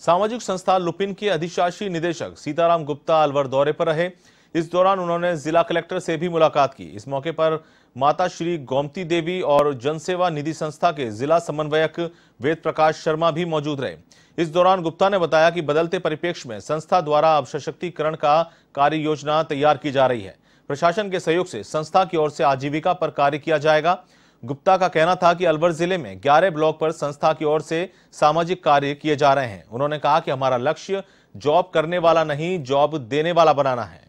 सामाजिक संस्था लुपिन के अधिशासी निदेशक सीताराम गुप्ता अलवर दौरे पर रहे इस दौरान उन्होंने जिला कलेक्टर से भी मुलाकात की इस मौके पर माता श्री गोमती देवी और जनसेवा निधि संस्था के जिला समन्वयक वेद प्रकाश शर्मा भी मौजूद रहे इस दौरान गुप्ता ने बताया कि बदलते परिपेक्ष में संस्था द्वारा अब सशक्तिकरण का कार्य योजना तैयार की जा रही है प्रशासन के सहयोग से संस्था की ओर से आजीविका पर कार्य किया जाएगा गुप्ता का कहना था कि अलवर जिले में 11 ब्लॉक पर संस्था की ओर से सामाजिक कार्य किए जा रहे हैं उन्होंने कहा कि हमारा लक्ष्य जॉब करने वाला नहीं जॉब देने वाला बनाना है